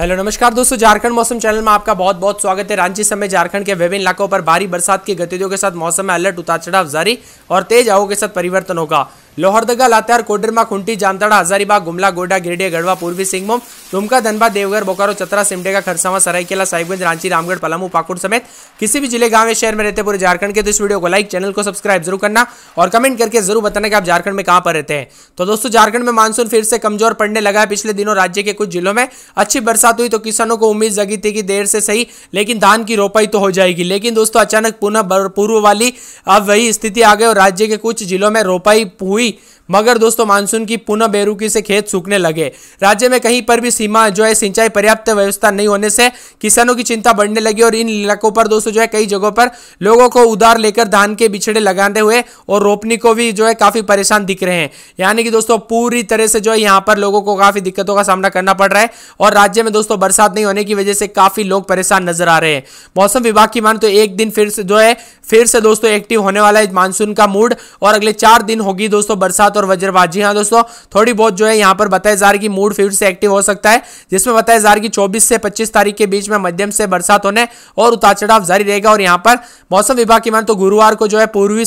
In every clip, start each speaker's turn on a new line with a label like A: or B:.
A: hello नमस्कार दोस्तों झारखंड मौसम चैनल में आपका बहुत बहुत स्वागत है रांची समेत झारखंड के विभिन्न इलाकों पर भारी बरसात की गतिविधियों के साथ मौसम में अलर्ट उतार चढ़ाव जारी और तेज हवा के साथ परिवर्तन होगा लोहरदगा लातेहार कोडरमा खुंटी जामताड़ा हजारीबाग गुमला गोडा गिरडिया गढ़वा पूर्वी सिंहभूम दुमका धनबाद देवघर बोकारो चतरा सिमडेगा खरसावा सरायकेला साहिबगंज रांची रामगढ़ पलामू पाकुड़ समेत किसी भी जिले गांव या शहर में रहते पूरे झारखंड के तो इस वीडियो को लाइक चैनल को सब्सक्राइब जरूर करना और कमेंट करके जरूर बताना कि आप झारखंड में कहां पर रहते हैं तो दोस्तों झारखंड में मानसून फिर से कमजोर पड़ने लगा है पिछले दिनों राज्य के कुछ जिलों में अच्छी बरसात हुई तो किसानों को उम्मीद जगी थी कि देर से सही लेकिन धान की रोपाई तो हो जाएगी लेकिन दोस्तों अचानक पुनः पूर्व वाली अब वही स्थिति आ गई और राज्य के कुछ जिलों में रोपाई हुई Lee मगर दोस्तों मानसून की पुनः बेरुखी से खेत सूखने लगे राज्य में कहीं पर भी सीमा जो है सिंचाई पर्याप्त व्यवस्था नहीं होने से किसानों की चिंता बढ़ने लगी और इन इलाकों पर दोस्तों जो है कई जगहों पर लोगों को उधार लेकर धान के बिछड़े लगाते हुए और रोपनी को भी जो है काफी परेशान दिख रहे हैं यानी कि दोस्तों पूरी तरह से जो है यहाँ पर लोगों को काफी दिक्कतों का सामना करना पड़ रहा है और राज्य में दोस्तों बरसात नहीं होने की वजह से काफी लोग परेशान नजर आ रहे हैं मौसम विभाग की मान तो एक दिन फिर से जो है फिर से दोस्तों एक्टिव होने वाला है मानसून का मूड और अगले चार दिन होगी दोस्तों बरसात और वज्रबाजी हाँ दोस्तों थोड़ी बहुत जो है यहाँ पर बताया जा रहा है कि मूड फिर से एक्टिव हो सकता है जिसमें बताया जा रहा है कि चौबीस से पच्चीस तारीख के बीच में मध्यम से बरसात होने और उतार चढ़ाव जारी रहेगा और यहाँ पर मौसम विभाग की मान तो गुरुवार को जो है पूर्वी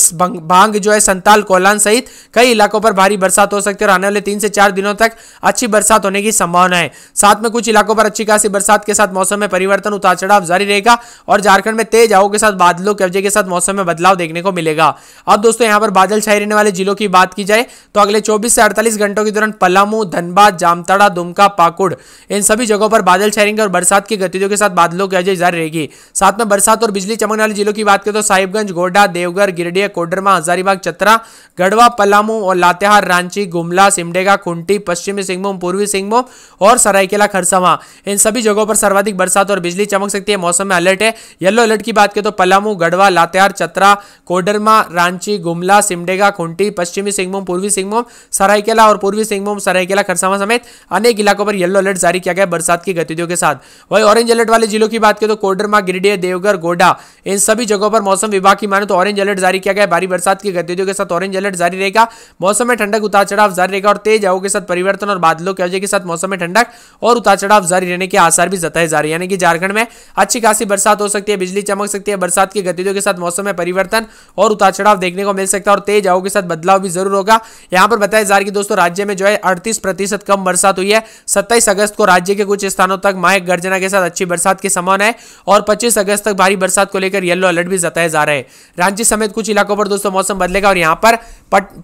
A: भांग जो है संताल कोलान सहित कई इलाकों पर भारी बरसात हो सकती है और आने वाले तीन से चार दिनों तक अच्छी बरसात होने की संभावना है साथ में कुछ इलाकों पर अच्छी खासी बरसात के साथ मौसम में परिवर्तन उतार चढ़ाव जारी रहेगा और झारखंड में तेज आओ के साथ बादलों कब्जे के साथ मौसम में बदलाव देखने को मिलेगा अब दोस्तों यहाँ पर बादल छाए रहने वाले जिलों की बात की जाए तो अगले 24 से 48 घंटों के दौरान पलामू धनबाद जामताड़ा दुमका पाकुड़ इन सभी जगहों पर बादल छायरेंगे और बरसात की गतिविधियों के साथ बादलों की अजय जारी रहेगी साथ में बरसात और बिजली चमकने वाले जिलों की बात करें तो साहिबगंज गोड्डा देवघर गिरडिया कोडरमा हजारीबाग चतरा गढ़वा पलामू और लातेहार रांची गुमला सिमडेगा खुंटी पश्चिमी सिंहभूम पूर्वी सिंहभूम और सरायकेला खरसावा इन सभी जगहों पर सर्वाधिक बरसात और बिजली चमक सकती है मौसम में अलर्ट है येलो अलर्ट की बात करें तो पलामू गढ़वा लातेहार चतरा कोडरमा रांची गुमला सिमडेगा खुंटी पश्चिमी सिंहभूम पूर्वी पूर्वी सिंहभूम सरायकेला और पूर्वी सिंहभूम सरायकेला खरसावा समेत अनेक इलाकों पर येलो अलर्ट जारी किया गया बरसात की गतिविधियों के साथ वही ऑरेंज अलर्ट वाले जिलों की बात करें तो कोडरमा गिरिडीह देवघर गोडा इन सभी जगहों पर मौसम विभाग की माने तो ऑरेंज अलर्ट जारी किया गया भारी बरसात की गतिविधियों के साथ ऑरेंज अलर्ट जारी रहेगा मौसम में ठंडक उतार चढ़ाव जारी रहेगा और तेज हवा के साथ परिवर्तन और बादलों की वजह के साथ मौसम में ठंडक और उतार चढ़ाव जारी रहने के आसार भी जताए जा रहे हैं यानी कि झारखंड में अच्छी खासी बरसात हो सकती है बिजली चमक सकती है बरसात की गतिविधियों के साथ मौसम में परिवर्तन और उतार चढ़ाव देखने को मिल सकता है और तेज हवा के साथ बदलाव भी जरूर होगा यहां पर बताया जा रहा है कि दोस्तों राज्य में जो है अड़तीस प्रतिशत कम बरसात हुई है सत्ताईस अगस्त को राज्य के कुछ स्थानों तक माह गर्जना के साथ अच्छी बरसात की संभावना है और पच्चीस अगस्त तक भारी बरसात को लेकर येलो अलर्ट भी जताए जा रहे हैं रांची समेत कुछ इलाकों पर दोस्तों मौसम बदलेगा और यहाँ पर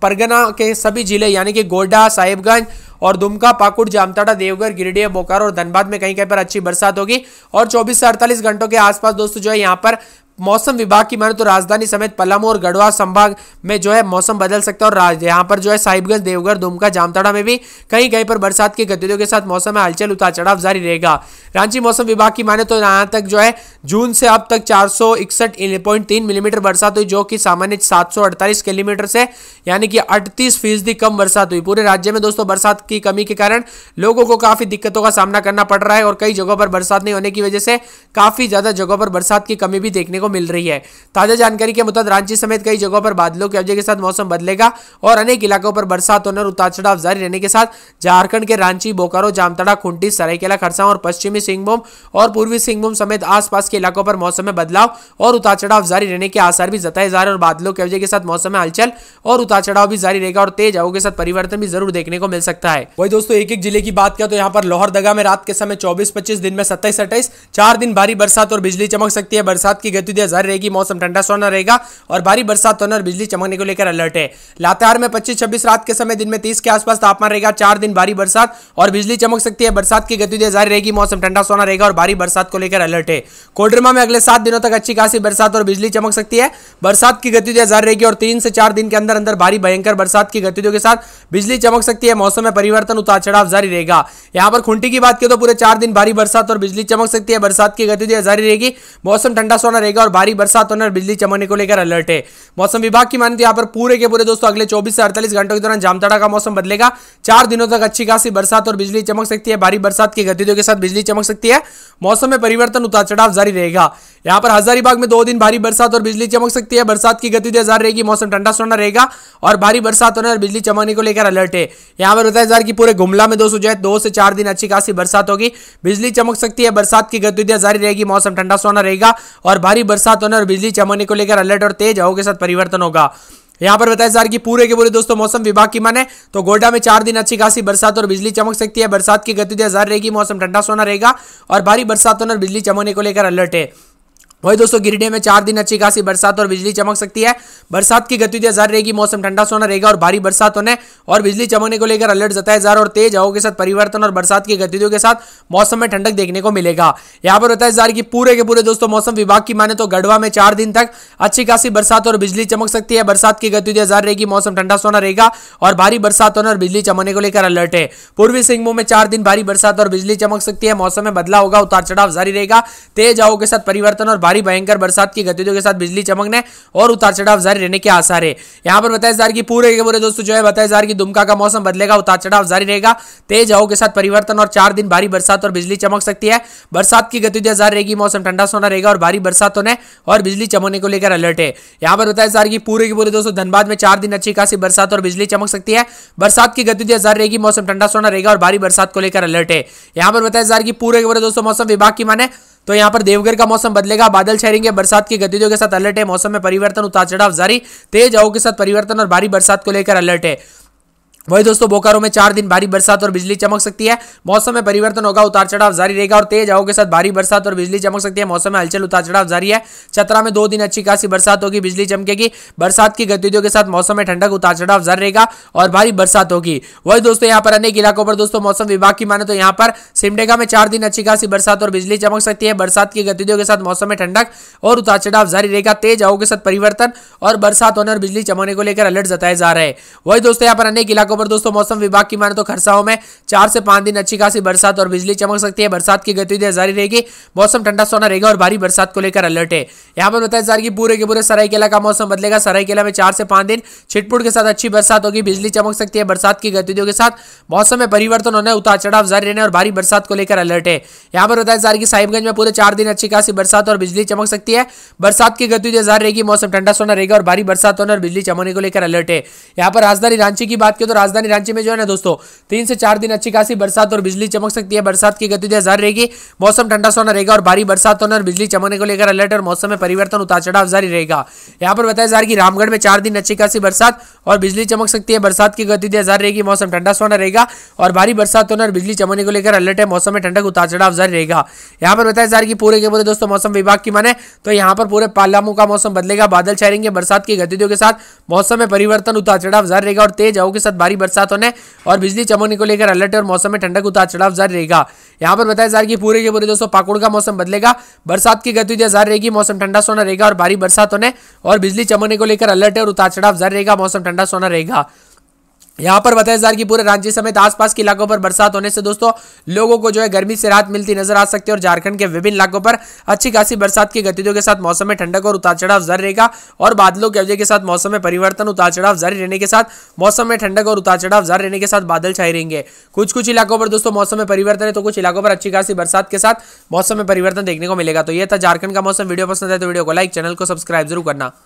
A: परगना के सभी जिले यानी कि गोड्डा साहिबगंज और दुमका पाकुड़ जामताड़ा देवघर गिरिडीह बोकारो और धनबाद में कहीं कहीं पर अच्छी बरसात होगी और 24 से 48 घंटों के आसपास दोस्तों जो है यहाँ पर मौसम विभाग की माने तो राजधानी समेत पलामू और गढ़वा संभाग में जो है मौसम बदल सकता है और यहाँ पर जो है साहिबगंज देवघर दुमका जामताड़ा में भी कहीं कहीं पर बरसात की गतिविधियों के साथ मौसम में हलचल उतार चढ़ाव जारी रहेगा रांची मौसम विभाग की माने तो यहाँ तक जो है जून से अब तक चार मिलीमीटर बरसात हुई जो कि सामान्य सात किलोमीटर से यानी कि अड़तीस फीसदी कम बरसात हुई पूरे राज्य में दोस्तों बरसात की कमी के कारण लोगों को काफी दिक्कतों का सामना करना पड़ रहा है और कई जगहों पर बरसात नहीं होने की वजह से काफी ज्यादा जगहों पर बरसात की कमी भी देखने को को मिल रही है ताज़ा जानकारी के मुताबिक रांची समेत कई जगहों पर बादलों की कब्जे के साथ मौसम बदलेगा और अनेक इलाकों पर बरसात होने और उतार चढ़ाव जारी रहने के साथ झारखंड के रांची बोकारो जामताड़ा खुंटी सरायकेला खरसा और पश्चिमी सिंहभूम और पूर्वी सिंहभूम समेत आसपास के इलाकों पर मौसम में बदलाव और उतार चढ़ाव जारी रहने के आसार भी जताए जा रहे और बादलों के कब्जे के साथ मौसम में हलचल और उतार चढ़ाव भी जारी रहेगा और तेज हवा के साथ परिवर्तन भी जरूर देखने को मिल सकता है वही दोस्तों एक एक जिले की बात करें तो यहाँ पर लोहरदगा में रात के समय चौबीस पच्चीस दिन में सत्ताईस अट्ठाईस चार दिन भारी बरसात और बिजली चमक सकती है बरसात की गति उम्मीदें जर रहेगी मौसम ठंडा सोना रहेगा और भारी बरसात होने और बिजली चमकने को लेकर अलर्ट है लातेहार में पच्चीस छब्बीस रात के समय दिन में तीस के आसपास तापमान रहेगा चार दिन भारी बरसात और बिजली चमक सकती है बरसात की गतिविधियां जारी रहेगी मौसम ठंडा सोना रहेगा और भारी बरसात को लेकर अलर्ट है कोडरमा में अगले सात दिनों तक अच्छी खासी बरसात और बिजली चमक सकती है बरसात की गतिविधियां जारी रहेगी और तीन से चार दिन के अंदर अंदर भारी भयंकर बरसात की गतिविधियों के साथ बिजली चमक सकती है मौसम में परिवर्तन उतार चढ़ाव जारी रहेगा यहां पर खुंटी की बात करें तो पूरे चार दिन भारी बरसात और बिजली चमक सकती है बरसात की गतिविधियां जारी रहेगी मौसम ठंडा सोना रहेगा और भारी बरसात होने और बिजली चमकने को लेकर अलर्ट है मौसम विभाग की मानते यहाँ पर पूरे के पूरे दोस्तों अगले चौबीस से अड़तालीस घंटों के दौरान जामताड़ा का मौसम बदलेगा चार दिनों तक अच्छी खासी बरसात और बिजली चमक सकती है भारी बरसात की गतिविधियों के साथ बिजली चमक सकती है मौसम में परिवर्तन उतार चढ़ाव जारी रहेगा यहां पर हजारीबाग में दो दिन भारी बरसात और बिजली चमक सकती है बरसात की गति तेजार रहेगी मौसम ठंडा सोना रहेगा और भारी बरसात होने और बिजली चमकने को लेकर अलर्ट है यहां पर बताया जा रहा है कि पूरे गुमला में दोस्तों जो है दो से चार दिन अच्छी खासी बरसात होगी बिजली चमक सकती है बरसात की गतिविधियां जारी रहेगी मौसम ठंडा सोना रहेगा और भारी बरसात होने और बिजली चमकने को लेकर अलर्ट और तेज हवा के साथ परिवर्तन होगा यहाँ पर बताया जा रहा कि पूरे के पूरे दोस्तों मौसम विभाग की माने तो गोड्डा में चार दिन अच्छी खासी बरसात और बिजली चमक सकती है बरसात की गतिविधियां जारी रहेगी मौसम ठंडा सोना रहेगा और भारी बरसात होने और बिजली चमकने को लेकर अलर्ट है वही दोस्तों गिरिडीह में चार दिन अच्छी खासी बरसात और बिजली चमक सकती है बरसात की गतिविधियां जारी रहेगी मौसम ठंडा सोना रहेगा और भारी बरसात होने और बिजली चमकने को लेकर अलर्ट जताया जा रहा और तेज हवाओं के साथ परिवर्तन और बरसात की गतिविधियों के साथ मौसम में ठंडक देखने को मिलेगा यहाँ पर बताया जा रहा है कि पूरे के पूरे दोस्तों मौसम विभाग की माने तो गढ़वा में चार दिन तक अच्छी खासी बरसात और बिजली चमक सकती है बरसात की गतिविधियां जारी रहेगी मौसम ठंडा सोना रहेगा और भारी बरसात होने और बिजली चमकने को लेकर अलर्ट है पूर्वी सिंहभूम में चार दिन भारी बरसात और बिजली चमक सकती है मौसम में बदलाव होगा उतार चढ़ाव जारी रहेगा तेज हवाओं के साथ परिवर्तन और भारी भयंकर बरसात की गतिविधियों के साथ बिजली चमकने और उतार चढ़ाव जारी रहने के आसार है यहाँ पर बताया जा रहा कि पूरे के पूरे दोस्तों जो है बताया जा रहा कि दुमका का मौसम बदलेगा उतार चढ़ाव जारी रहेगा तेज हवाओं के साथ परिवर्तन और चार दिन भारी बरसात और बिजली चमक सकती है बरसात की गतिविधियां जारी रहेगी मौसम ठंडा सोना रहेगा और भारी बरसात होने और बिजली चमकने को लेकर अलर्ट है यहाँ पर बताया जा रहा कि पूरे के पूरे दोस्तों धनबाद में चार दिन अच्छी खासी बरसात और बिजली चमक सकती है बरसात की गतिविधियां जारी रहेगी मौसम ठंडा सोना रहेगा और भारी बरसात को लेकर अलर्ट है यहाँ पर बताया जा रहा कि पूरे के पूरे दोस्तों मौसम विभाग की माने तो यहाँ पर देवघर का मौसम बदलेगा बादल छहरेंगे बरसात की गतिविधियों के साथ अलर्ट है मौसम में परिवर्तन उतार चढ़ाव जारी तेज हवा के साथ परिवर्तन और भारी बरसात को लेकर अलर्ट है वही दोस्तों बोकारो में चार दिन भारी बरसात और बिजली चमक सकती है मौसम में परिवर्तन होगा उतार चढ़ाव जारी रहेगा और तेज हवा के साथ भारी बरसात और बिजली चमक सकती है मौसम में हलचल उतार चढ़ाव जारी है चतरा में दो दिन अच्छी खासी बरसात होगी बिजली चमकेगी बरसात की गतिविधियों के साथ मौसम में ठंडक उतार चढ़ाव जारी रहेगा और भारी बरसात होगी वही दोस्तों यहाँ पर अनेक इलाकों पर दोस्तों मौसम विभाग की माने तो यहाँ पर सिमडेगा में चार दिन अच्छी खासी बरसात और बिजली चमक सकती है बरसात की गतिविधियों के साथ मौसम में ठंडक और उतार चढ़ाव जारी रहेगा तेज हवा के साथ परिवर्तन और बरसात होने और बिजली चमकने को लेकर अलर्ट जताए जा रहे हैं वही दोस्तों यहाँ पर अनेक इलाकों खबर दोस्तों मौसम विभाग की माने तो खरसाओं में चार से पांच दिन अच्छी खासी बरसात और बिजली चमक सकती है बरसात की गतिविधियां जारी रहेगी मौसम ठंडा सोना रहेगा और भारी बरसात को लेकर अलर्ट है यहाँ पर बताया जा रहा है पूरे के पूरे सरायकेला का मौसम बदलेगा सरायकेला में चार से पांच दिन छिटपुट के साथ अच्छी बरसात होगी बिजली चमक सकती है बरसात की गतिविधियों के साथ मौसम में परिवर्तन होने उतार चढ़ाव जारी रहने और भारी बरसात को लेकर अलर्ट है यहाँ पर बताया जा रहा है साहिबगंज में पूरे चार दिन अच्छी खासी बरसात और बिजली चमक सकती है बरसात की गतिविधियां जारी रहेगी मौसम ठंडा सोना रहेगा और भारी बरसात होने और बिजली चमकने को लेकर अलर्ट है यहाँ पर राजधानी रांची की बात करें तो राजधानी रांची में जो है ना दोस्तों तीन से चार दिन अच्छी खासी बरसात और बिजली चमक सकती है बरसात की गतिविधियां जारी रहेगी मौसम ठंडा सोना रहेगा और भारी बरसात होने और बिजली चमकने को लेकर अलर्ट और मौसम में परिवर्तन उतार चढ़ाव जारी रहेगा यहाँ पर बताया जा रहा है कि रामगढ़ में चार दिन अच्छी खासी बरसात और बिजली चमक सकती है बरसात की गतिविधियां जारी रहेगी मौसम ठंडा सोना रहेगा और भारी बरसात होने और बिजली चमकने को लेकर अलर्ट है मौसम में ठंडक उतार चढ़ाव जारी रहेगा यहाँ पर बताया जा रहा है कि पूरे के पूरे दोस्तों मौसम विभाग की माने तो यहाँ पर पूरे पालामू का मौसम बदलेगा बादल छाएंगे बरसात की गतिविधियों के साथ मौसम में परिवर्तन उतार चढ़ाव जारी रहेगा और तेज हवा के साथ भारी बरसात होने और बिजली चमकने को लेकर अलर्ट और मौसम में ठंडक उतार चढ़ाव जारी रहेगा यहाँ पर बताया जा रहा है कि पूरे के पूरे दोस्तों पाकुड़ का मौसम बदलेगा बरसात की गतिविधियां जारी रहेगी मौसम ठंडा सोना रहेगा और भारी बरसात होने और बिजली चमकने को लेकर अलर्ट और उतार चढ़ाव जारी रहेगा मौसम ठंडा सोना रहेगा यहाँ पर बताया जा रहा है कि पूरे रांची समेत आसपास के इलाकों पर बरसात होने से दोस्तों लोगों को जो है गर्मी से राहत मिलती नजर आ सकती है और झारखंड के विभिन्न इलाकों पर अच्छी खासी बरसात की गतिविधियों के साथ मौसम में ठंडक और उतार चढ़ाव जर रहेगा और बादलों के वजह के साथ मौसम में परिवर्तन उतार चढ़ाव जारी रहने के साथ मौसम में ठंडक और उतार चढ़ाव जारी रहने के साथ बादल छाई रहेंगे कुछ कुछ इलाकों पर दोस्तों मौसम में परिवर्तन है तो कुछ इलाकों पर अच्छी खासी बरसात के साथ मौसम में परिवर्तन देखने को मिलेगा तो यह था झारखंड का मौसम वीडियो पसंद है तो वीडियो को लाइक चैनल को सब्सक्राइब जरूर करना